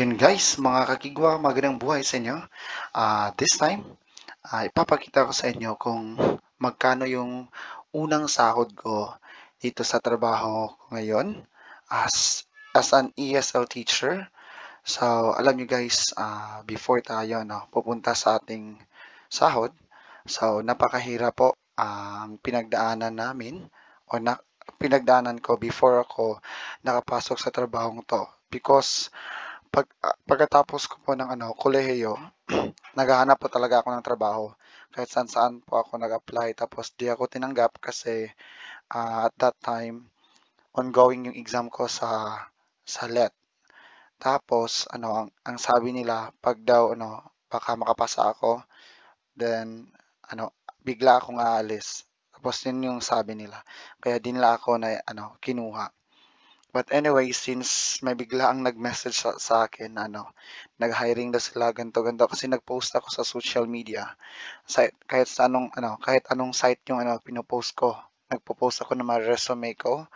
Ayun guys, mga kakigwa, magandang buhay sa inyo. Uh, this time, uh, ipapakita ko sa inyo kung magkano yung unang sahod ko dito sa trabaho ko ngayon as, as an ESL teacher. So, alam nyo guys, uh, before tayo no, pupunta sa ating sahod, so napakahirap po ang uh, pinagdaanan namin o na, pinagdaanan ko before ako nakapasok sa trabahong to because pag, ah, pagkatapos ko po ng ano, kolehiyo, naghahanap po talaga ako ng trabaho. Kahit saan saan po ako nag-apply. Tapos di ako tinanggap kasi uh, at that time, ongoing yung exam ko sa, sa LET. Tapos, ano, ang, ang sabi nila, pag daw, ano, baka makapasa ako, then, ano, bigla akong aalis. Tapos yun yung sabi nila. Kaya din nila ako na, ano, kinuha. But anyway, since may bigla ang nag-message sa, sa akin, ano, nag-hiring daw sila ganto-ganto kasi nag-post ako sa social media. Sa, kahit sa anong ano, kahit anong site yung ano pino-post ko, nagpo-post ako ng mga resume ko.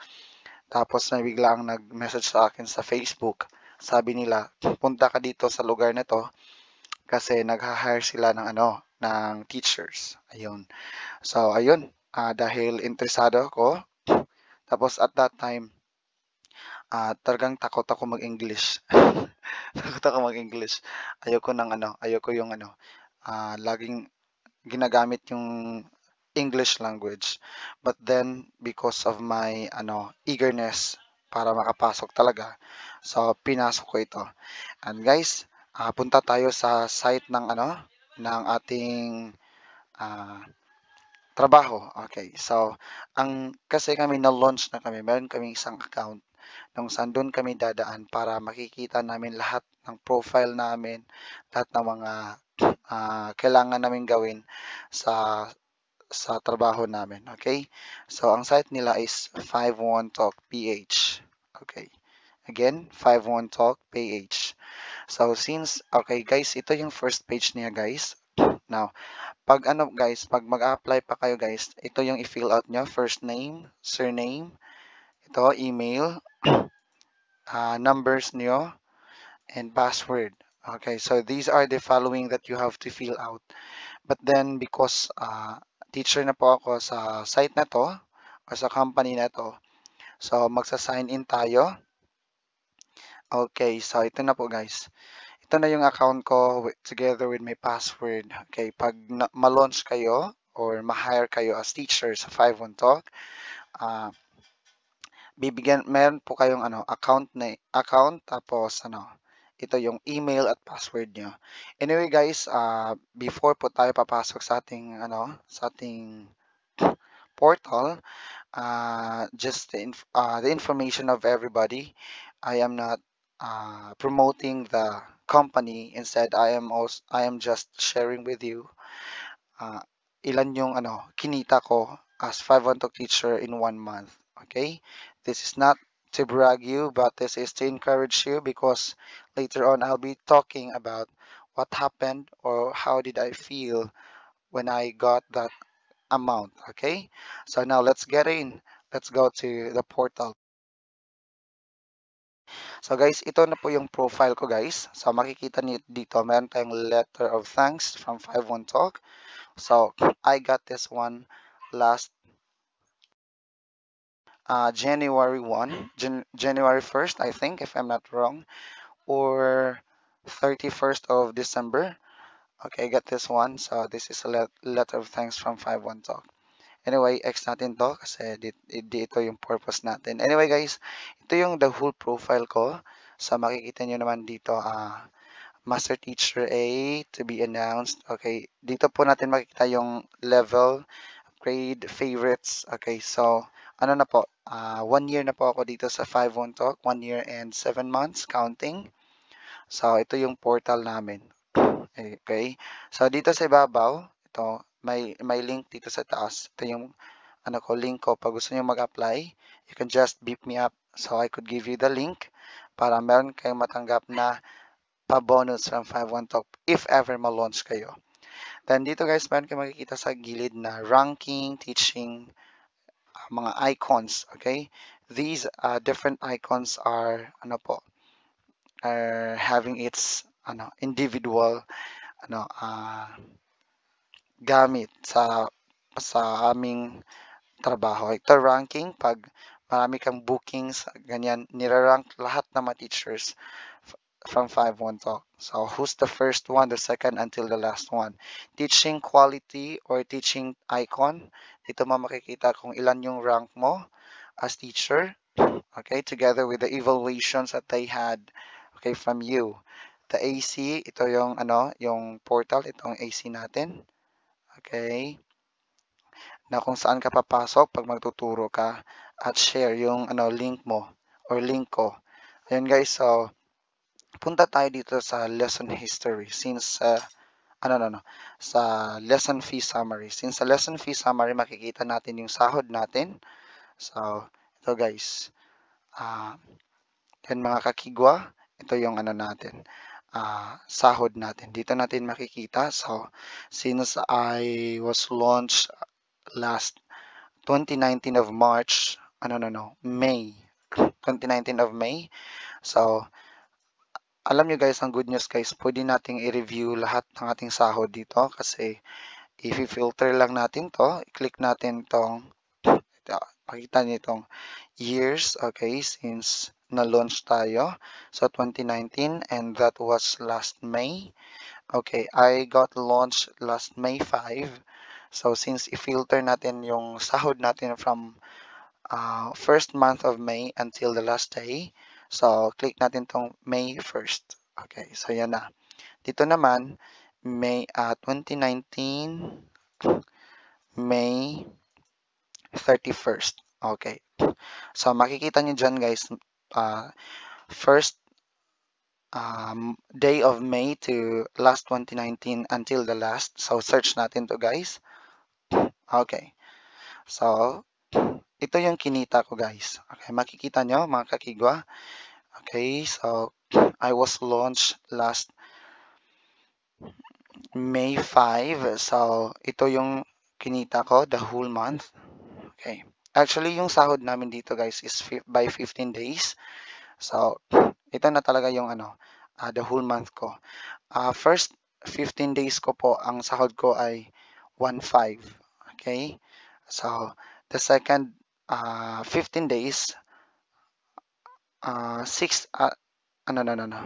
Tapos may bigla ang nag-message sa akin sa Facebook. Sabi nila, punta ka dito sa lugar na to kasi nag-hire sila ng ano, ng teachers. Ayun. So, ayun, uh, dahil interesado ako. Tapos at that time, uh, talagang takot ako mag-English. takot ako mag-English. Ayoko ng ano, ayoko yung ano, uh, laging ginagamit yung English language. But then, because of my ano, eagerness para makapasok talaga, so pinasok ko ito. And guys, uh, punta tayo sa site ng ano, ng ating uh, trabaho. Okay, so, ang, kasi kami na-launch na kami, meron kaming isang account Nung saan doon kami dadaan para makikita namin lahat ng profile namin, lahat ng mga uh, kailangan namin gawin sa sa trabaho namin. Okay? So, ang site nila is 51 talkph Okay. Again, 51 talkph So, since, okay guys, ito yung first page niya guys. Now, pag ano guys, pag mag-apply pa kayo guys, ito yung i-fill out niya. first name, surname, ito, email, uh, numbers niyo and password. Okay, so these are the following that you have to fill out. But then because uh, teacher na po ako sa site na to, or sa company na to, so magsa-sign in tayo. Okay, so ito na po guys. Ito na yung account ko together with my password. Okay, pag ma-launch kayo or ma-hire kayo as teacher sa 5 Talk, uh, bibigyan meron po kayong ano account na account tapos ano ito yung email at password nyo. Anyway guys, uh, before po tayo papasok sa ating ano, sa ating portal, uh, just the, inf uh, the information of everybody. I am not uh, promoting the company. Instead, I am also, I am just sharing with you uh, ilan yung ano kinita ko as 512 teacher in one month. okay this is not to brag you but this is to encourage you because later on i'll be talking about what happened or how did i feel when i got that amount okay so now let's get in let's go to the portal So guys, ito na po yung profile ko guys. So makikita niyo dito, meron tayong letter of thanks from 51 Talk. So I got this one last uh, January 1, mm-hmm. Jan January 1st, I think, if I'm not wrong, or 31st of December. Okay, got this one. So, this is a let letter of thanks from 5-1 Talk. Anyway, X natin to kasi di, di yung purpose natin. Anyway guys, ito yung the whole profile ko. So makikita nyo naman dito, uh, Master Teacher A to be announced. Okay, dito po natin makikita yung level, grade, favorites. Okay, so ano na po, uh, one year na po ako dito sa 5-1 Talk, one year and seven months counting. So, ito yung portal namin. Okay. So, dito sa ibabaw, ito, may, may link dito sa taas. Ito yung ano ko, link ko. Pag gusto nyo mag-apply, you can just beep me up. So, I could give you the link para meron kayong matanggap na pa-bonus from 5-1 Talk if ever ma-launch kayo. Then, dito guys, meron kayong makikita sa gilid na ranking, teaching, mga icons, okay? These uh, different icons are ano po are having its ano individual ano uh, gamit sa sa aming trabaho. Ito ranking pag marami kang bookings, ganyan, nirarank lahat ng mga teachers from 5-1 talk. So, who's the first one, the second, until the last one? Teaching quality or teaching icon, dito mo makikita kung ilan yung rank mo as teacher, okay, together with the evaluations that they had, okay, from you. The AC, ito yung, ano, yung portal, itong AC natin, okay, na kung saan ka papasok pag magtuturo ka at share yung, ano, link mo or link ko. Ayun guys, so, punta tayo dito sa lesson history since, uh, ano, ano, ano, sa lesson fee summary. Since sa lesson fee summary, makikita natin yung sahod natin. So, ito guys. Uh, yan mga kakigwa, ito yung ano natin, uh, sahod natin. Dito natin makikita. So, since I was launched last 2019 of March, ano, no, no, May. 2019 of May. So, alam nyo guys, ang good news guys, pwede nating i-review lahat ng ating sahod dito kasi i-filter lang natin to. I-click natin tong ito, makita nyo itong years, okay, since na-launch tayo. So, 2019 and that was last May. Okay, I got launched last May 5. So, since i-filter natin yung sahod natin from uh, first month of May until the last day, So, click natin tong May 1st. Okay, so yan na. Dito naman, May uh, ah, 2019, May 31st. Okay. So, makikita nyo dyan guys, uh, first um, day of May to last 2019 until the last. So, search natin to guys. Okay. So, ito yung kinita ko guys. Okay, makikita nyo mga kakigwa. Okay, so I was launched last May 5. So ito yung kinita ko the whole month. Okay. Actually, yung sahod namin dito guys is by 15 days. So ito na talaga yung ano, uh, the whole month ko. Uh, first 15 days ko po, ang sahod ko ay 1.5. Okay? So, the second uh, ah, 15 days, uh, 6, uh, ano, no, no, no,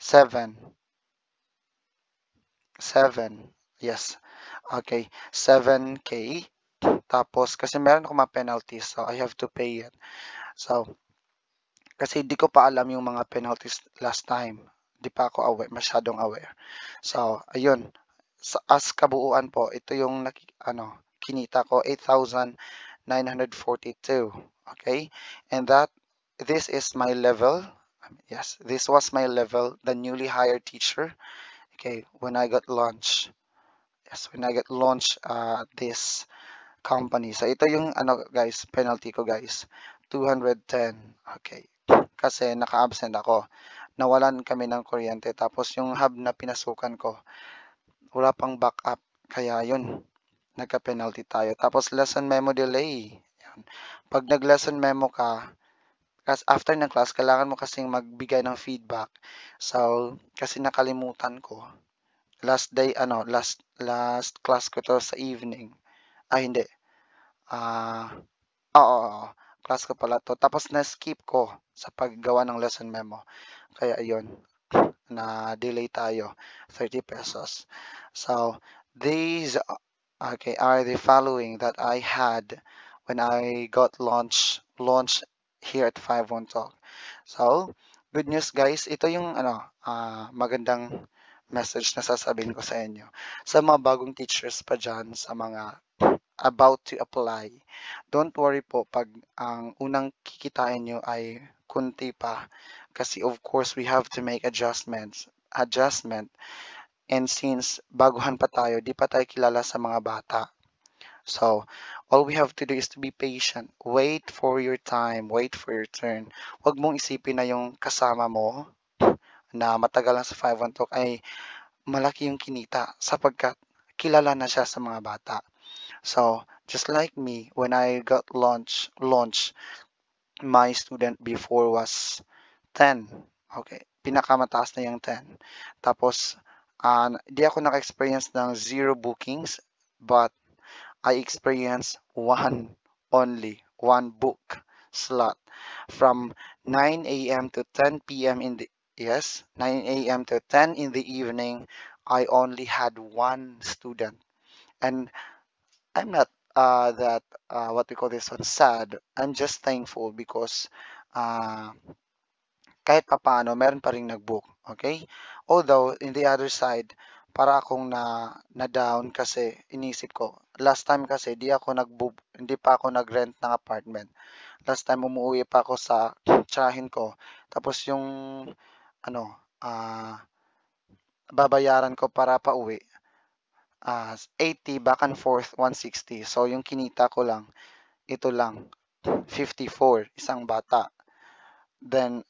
7, 7, yes, okay, 7K, tapos, kasi meron ako mga penalties, so I have to pay it. So, kasi di ko pa alam yung mga penalties last time. Di pa ako aware, masyadong aware. So, ayun. Sa as kabuuan po, ito yung ano, kinita ko, 8,000 942 okay and that this is my level yes this was my level the newly hired teacher okay when i got launched yes when i got launched uh, this company so ito yung ano guys penalty ko guys 210 okay kasi naka-absent ako nawalan kami ng kuryente tapos yung hub na pinasukan ko wala pang backup kaya yun nagka-penalty tayo. Tapos lesson memo delay. Yan. Pag nag-lesson memo ka, kasi after ng class, kailangan mo kasing magbigay ng feedback. So, kasi nakalimutan ko. Last day, ano, last, last class ko to sa evening. Ah, hindi. Ah, uh, oo, oo, class ko pala to. Tapos na-skip ko sa paggawa ng lesson memo. Kaya, ayun, na-delay tayo. 30 pesos. So, these okay, are the following that I had when I got launched launched here at 51 Talk. So, good news guys, ito yung ano, uh, magandang message na sasabihin ko sa inyo. Sa mga bagong teachers pa dyan, sa mga about to apply, don't worry po pag ang unang kikitain nyo ay kunti pa. Kasi of course, we have to make adjustments. Adjustment And since baguhan pa tayo, di pa tayo kilala sa mga bata. So, all we have to do is to be patient. Wait for your time. Wait for your turn. Huwag mong isipin na yung kasama mo na matagal lang sa 5-1 talk ay malaki yung kinita sapagkat kilala na siya sa mga bata. So, just like me, when I got launch, launch, my student before was 10. Okay, pinakamataas na yung 10. Tapos, and di ako naka-experience ng zero bookings but I experienced one only, one book slot from 9 a.m. to 10 p.m. in the yes, 9 a.m. to 10 in the evening. I only had one student, and I'm not uh, that uh, what we call this one sad. I'm just thankful because uh, kahit papaano, meron pa rin nag-book. Okay? Although, in the other side, para akong na, na down kasi inisip ko. Last time kasi, di ako nag hindi pa ako nag-rent ng apartment. Last time, umuwi pa ako sa tsahin ko. Tapos yung, ano, ah, uh, babayaran ko para pauwi. Uh, ah, 80 back and forth 160. So yung kinita ko lang, ito lang 54 isang bata. Then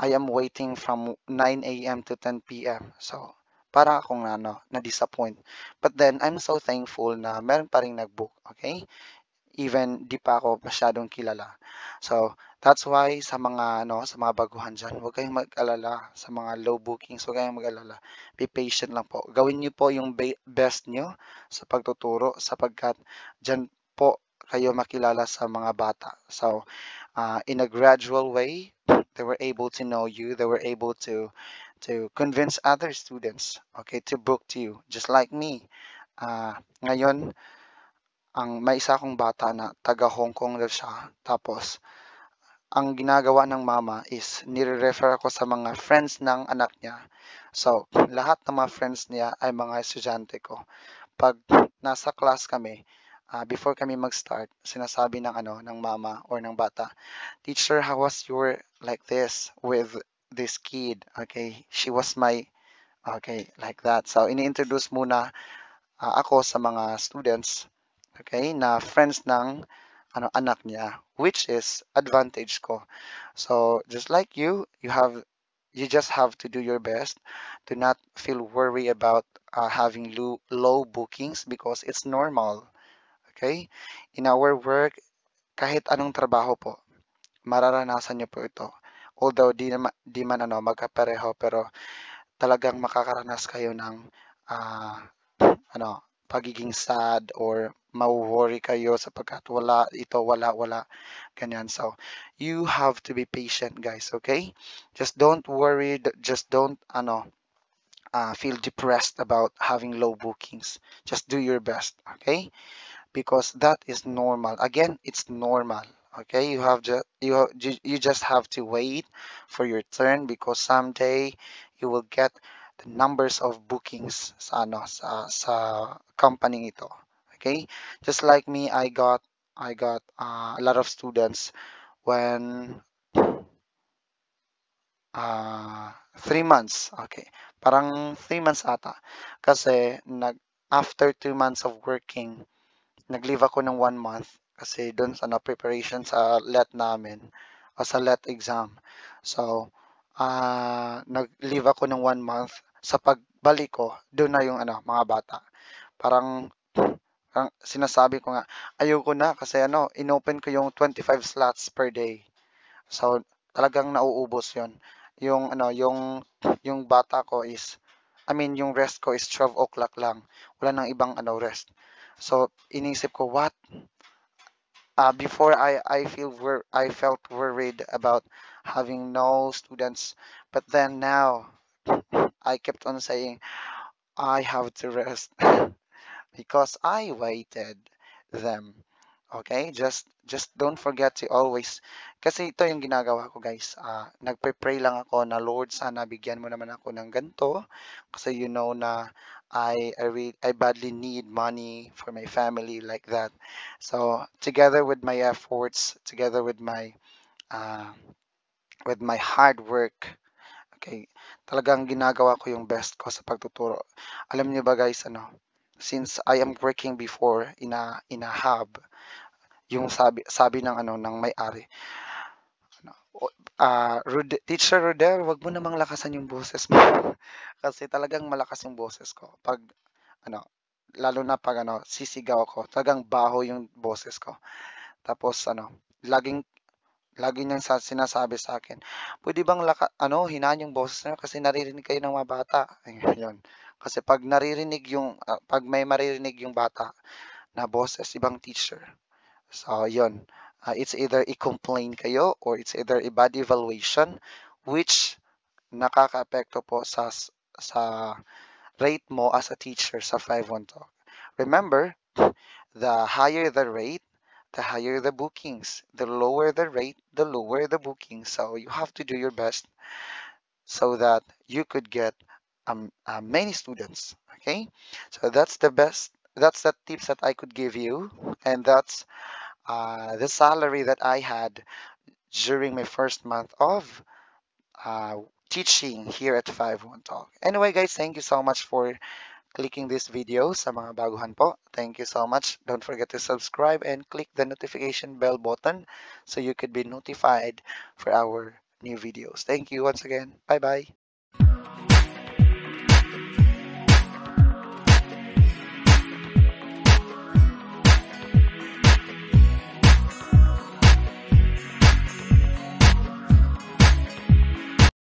I am waiting from 9 a.m. to 10 p.m. So, para akong ano, na-disappoint. But then, I'm so thankful na meron pa rin nag-book, okay? Even di pa ako masyadong kilala. So, that's why sa mga ano, sa mga baguhan diyan, huwag kayong mag-alala sa mga low bookings, huwag kayong mag-alala. Be patient lang po. Gawin niyo po yung best niyo sa pagtuturo sapagkat diyan po kayo makilala sa mga bata. So, uh, in a gradual way, they were able to know you they were able to to convince other students okay to book to you just like me uh, ngayon ang may isa akong bata na taga Hong Kong daw siya tapos ang ginagawa ng mama is nire-refer ako sa mga friends ng anak niya. So, lahat ng mga friends niya ay mga estudyante ko. Pag nasa class kami, uh, before kami mag-start, sinasabi ng ano ng mama or ng bata, "Teacher, how was your like this with this kid?" Okay, she was my okay, like that. So ini-introduce muna uh, ako sa mga students, okay, na friends ng ano anak niya, which is advantage ko. So just like you, you have you just have to do your best to not feel worry about uh, having low, low bookings because it's normal Okay? In our work, kahit anong trabaho po, mararanasan niyo po ito. Although di, na, di man ano, magkapareho, pero talagang makakaranas kayo ng uh, ano, pagiging sad or ma-worry kayo sapagkat wala ito, wala, wala, ganyan. So, you have to be patient, guys, okay? Just don't worry, just don't, ano, uh, feel depressed about having low bookings. Just do your best, okay? because that is normal. Again, it's normal. Okay, you have just you have, you just have to wait for your turn because someday you will get the numbers of bookings sa ano sa sa company ito. Okay, just like me, I got I got uh, a lot of students when uh, three months. Okay. Parang three months ata. Kasi nag, after two months of working, nag-leave ako ng one month kasi doon sa na-preparation sa LET namin, o uh, sa LET exam. So, uh, nag-leave ako ng one month. Sa pagbalik ko, doon na yung ano, mga bata. Parang, parang sinasabi ko nga, ko na kasi ano, inopen ko yung 25 slots per day. So, talagang nauubos yon Yung ano, yung, yung bata ko is, I mean, yung rest ko is 12 o'clock lang. Wala nang ibang ano rest. So inisip ko what uh, before I I feel I felt worried about having no students, but then now I kept on saying I have to rest because I waited them. Okay? Just just don't forget to always kasi ito yung ginagawa ko guys. Uh, nagpe-pray lang ako na Lord sana bigyan mo naman ako ng ganto kasi you know na I I re- I badly need money for my family like that. So together with my efforts, together with my uh, with my hard work, okay, talagang ginagawa ko yung best ko sa pagtuturo. Alam niyo ba guys, ano, since I am working before in a in a hub, yung sabi sabi ng ano ng may-ari, uh, ah, Rude, Teacher Rudel, wag mo namang lakasan yung boses mo. Kasi talagang malakas yung boses ko. Pag, ano, lalo na pag ano, sisigaw ko, talagang baho yung boses ko. Tapos, ano, laging laging niyang sa, sinasabi sa akin, pwede bang laka, ano, hinaan yung boses niyo kasi naririnig kayo ng mga bata. Ayun. Kasi pag naririnig yung, uh, pag may maririnig yung bata na boses, ibang teacher. So, yun. Uh, it's either i-complain kayo or it's either a bad evaluation which nakakaapekto po sa sa rate mo as a teacher sa 5-1 talk. Remember, the higher the rate, the higher the bookings. The lower the rate, the lower the bookings. So you have to do your best so that you could get um, uh, many students. Okay, so that's the best. That's the tips that I could give you, and that's uh, the salary that I had during my first month of uh, teaching here at 5-1 Talk. Anyway guys, thank you so much for clicking this video sa mga baguhan po. Thank you so much. Don't forget to subscribe and click the notification bell button so you could be notified for our new videos. Thank you once again. Bye-bye.